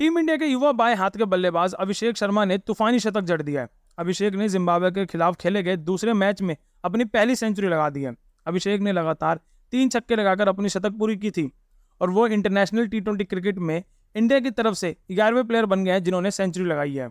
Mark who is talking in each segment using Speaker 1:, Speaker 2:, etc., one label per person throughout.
Speaker 1: team India के युवा बाएं हाथ के बल्लेबाज अभिषेक शर्मा ने तूफानी शतक जड़ दिया है अभिषेक ने जिम्बाब्वे के खिलाफ खेले गए दूसरे मैच में अपनी पहली सेंचुरी लगा दी है अभिषेक ने लगातार तीन छक्के लगाकर अपनी शतक पूरी की थी और वो इंटरनेशनल टी ट्वेंटी क्रिकेट में इंडिया की तरफ से ग्यारहवें प्लेयर बन गए हैं जिन्होंने सेंचुरी लगाई है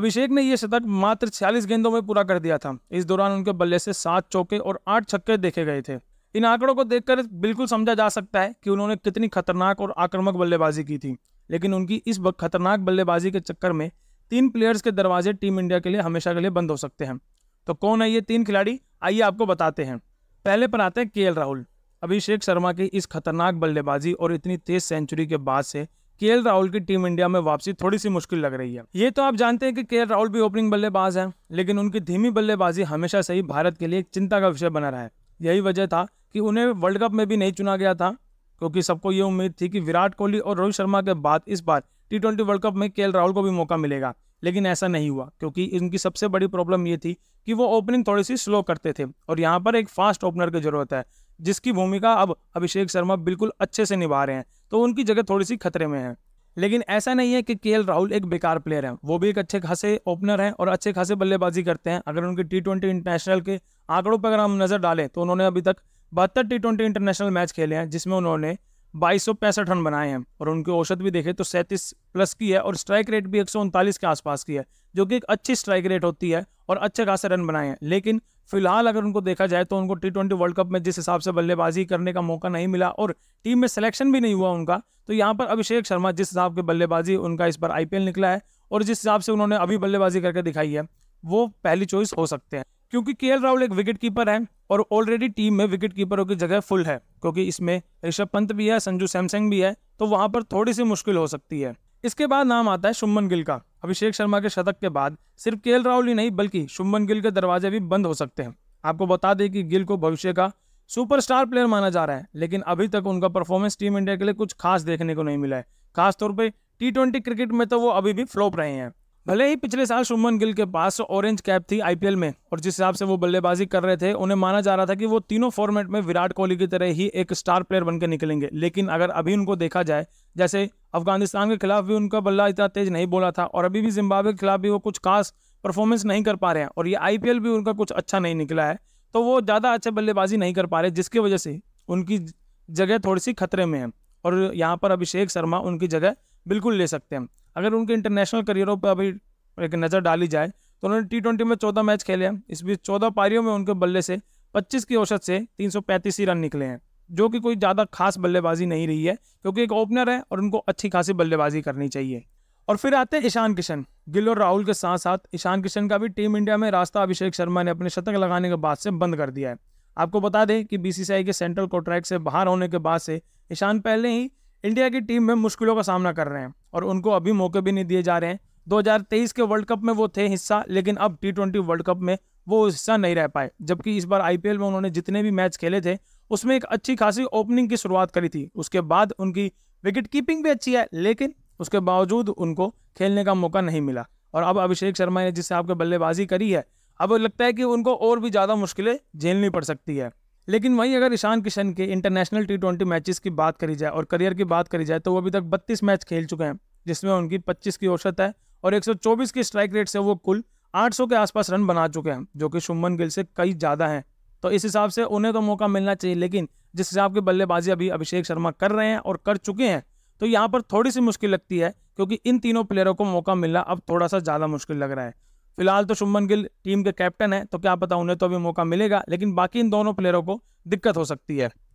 Speaker 1: अभिषेक ने यह शतक मात्र छियालीस गेंदों में पूरा कर दिया था इस दौरान उनके बल्ले से सात चौके और आठ छक्के देखे गए थे इन आंकड़ों को देखकर बिल्कुल समझा जा सकता है कि उन्होंने कितनी खतरनाक और आक्रामक बल्लेबाजी की थी लेकिन उनकी इस खतरनाक बल्लेबाजी के चक्कर में तीन प्लेयर्स के दरवाजे टीम इंडिया के लिए हमेशा के लिए बंद हो सकते हैं तो कौन है ये तीन खिलाड़ी आइए आपको बताते हैं पहले पर आते हैं के राहुल अभिषेक शर्मा की इस खतरनाक बल्लेबाजी और इतनी तेज सेंचुरी के बाद से के राहुल की टीम इंडिया में वापसी थोड़ी सी मुश्किल लग रही है ये तो आप जानते हैं कि के राहुल भी ओपनिंग बल्लेबाज हैं लेकिन उनकी धीमी बल्लेबाजी हमेशा से ही भारत के लिए एक चिंता का विषय बना रहा है यही वजह था कि उन्हें वर्ल्ड कप में भी नहीं चुना गया था क्योंकि सबको ये उम्मीद थी कि विराट कोहली और रोहित शर्मा के बाद इस बार टी ट्वेंटी वर्ल्ड कप में के राहुल को भी मौका मिलेगा लेकिन ऐसा नहीं हुआ क्योंकि इनकी सबसे बड़ी प्रॉब्लम ये थी कि वो ओपनिंग थोड़ी सी स्लो करते थे और यहाँ पर एक फास्ट ओपनर की ज़रूरत है जिसकी भूमिका अब अभिषेक शर्मा बिल्कुल अच्छे से निभा रहे हैं तो उनकी जगह थोड़ी सी खतरे में है लेकिन ऐसा नहीं है कि के राहुल एक बेकार प्लेयर हैं वो भी एक अच्छे खासे ओपनर हैं और अच्छे खासे बल्लेबाजी करते हैं अगर उनके टी ट्वेंटी इंटरनेशनल के आंकड़ों पर अगर हम नज़र डालें तो उन्होंने अभी तक बहत्तर टी ट्वेंटी इंटरनेशनल मैच खेले हैं जिसमें उन्होंने बाईस रन बनाए हैं और उनकी औसत भी देखें तो सैंतीस प्लस की है और स्ट्राइक रेट भी एक के आसपास की है जो कि एक अच्छी स्ट्राइक रेट होती है और अच्छे खासे रन बनाए हैं लेकिन फिलहाल अगर उनको देखा जाए तो उनको टी ट्वेंटी वर्ल्ड कप में जिस हिसाब से बल्लेबाजी करने का मौका नहीं मिला और टीम में सिलेक्शन भी नहीं हुआ उनका तो यहाँ पर अभिषेक शर्मा जिस हिसाब के बल्लेबाजी उनका इस बार आईपीएल निकला है और जिस हिसाब से उन्होंने अभी बल्लेबाजी करके दिखाई है वो पहली चॉइस हो सकते हैं क्योंकि के राहुल एक विकेट कीपर है और ऑलरेडी टीम में विकेट कीपरों की जगह फुल है क्योंकि इसमें ऋषभ पंत भी है संजू सैमसंग भी है तो वहाँ पर थोड़ी सी मुश्किल हो सकती है इसके बाद नाम आता है शुभमन गिल का अभिषेक शर्मा के शतक के बाद सिर्फ के राहुल ही नहीं बल्कि शुभमन गिल के दरवाजे भी बंद हो सकते हैं आपको बता दें कि गिल को भविष्य का सुपरस्टार प्लेयर माना जा रहा है लेकिन अभी तक उनका परफॉर्मेंस टीम इंडिया के लिए कुछ खास देखने को नहीं मिला है खासतौर पर टी ट्वेंटी क्रिकेट में तो वो अभी भी फ्लॉप रहे हैं भले ही पिछले साल शुभमन गिल के पास ऑरेंज कैप थी आईपीएल में और जिस हिसाब से वो बल्लेबाजी कर रहे थे उन्हें माना जा रहा था कि वो तीनों फॉर्मेट में विराट कोहली की तरह ही एक स्टार प्लेयर बनकर निकलेंगे लेकिन अगर अभी उनको देखा जाए जैसे अफगानिस्तान के खिलाफ भी उनका बल्ला इतना तेज नहीं बोला था और अभी भी जिम्बाब्वे के खिलाफ भी वो कुछ खास परफॉर्मेंस नहीं कर पा रहे हैं और ये आई भी उनका कुछ अच्छा नहीं निकला है तो वो ज़्यादा अच्छे बल्लेबाजी नहीं कर पा रहे जिसकी वजह से उनकी जगह थोड़ी सी खतरे में है और यहाँ पर अभिषेक शर्मा उनकी जगह बिल्कुल ले सकते हैं अगर उनके इंटरनेशनल करियरों पर अभी एक नज़र डाली जाए तो उन्होंने टी ट्वेंटी में चौदह मैच खेले हैं इस बीच चौदह पारियों में उनके बल्ले से पच्चीस की औसत से तीन सौ पैंतीस ही रन निकले हैं जो कि कोई ज़्यादा खास बल्लेबाजी नहीं रही है क्योंकि एक ओपनर है और उनको अच्छी खासी बल्लेबाजी करनी चाहिए और फिर आते हैं ईशान किशन गिल और राहुल के साथ साथ ईशान किशन का भी टीम इंडिया में रास्ता अभिषेक शर्मा ने अपने शतक लगाने के बाद से बंद कर दिया है आपको बता दें कि बीसीसीआई के सेंट्रल कॉन्ट्रैक्ट से बाहर होने के बाद से ईशान पहले ही इंडिया की टीम में मुश्किलों का सामना कर रहे हैं और उनको अभी मौके भी नहीं दिए जा रहे हैं 2023 के वर्ल्ड कप में वो थे हिस्सा लेकिन अब टी ट्वेंटी वर्ल्ड कप में वो हिस्सा नहीं रह पाए जबकि इस बार आईपीएल में उन्होंने जितने भी मैच खेले थे उसमें एक अच्छी खासी ओपनिंग की शुरुआत करी थी उसके बाद उनकी विकेट कीपिंग भी अच्छी है लेकिन उसके बावजूद उनको खेलने का मौका नहीं मिला और अब अभिषेक शर्मा ने जिससे आपके बल्लेबाजी करी है अब लगता है कि उनको और भी ज़्यादा मुश्किलें झेलनी पड़ सकती है लेकिन वहीं अगर ईशान किशन के इंटरनेशनल टी ट्वेंटी मैचेस की बात करी जाए और करियर की बात करी जाए तो वो अभी तक 32 मैच खेल चुके हैं जिसमें उनकी 25 की औसत है और 124 की स्ट्राइक रेट से वो कुल 800 के आसपास रन बना चुके हैं जो कि शुभमन गिल से कई ज़्यादा हैं तो इस हिसाब से उन्हें तो मौका मिलना चाहिए लेकिन जिस हिसाब की बल्लेबाजी अभी अभिषेक शर्मा कर रहे हैं और कर चुके हैं तो यहाँ पर थोड़ी सी मुश्किल लगती है क्योंकि इन तीनों प्लेयरों को मौका मिलना अब थोड़ा सा ज़्यादा मुश्किल लग रहा है फिलहाल तो शुभमन गिल टीम के कैप्टन है तो क्या पता उन्हें तो अभी मौका मिलेगा लेकिन बाकी इन दोनों प्लेयरों को दिक्कत हो सकती है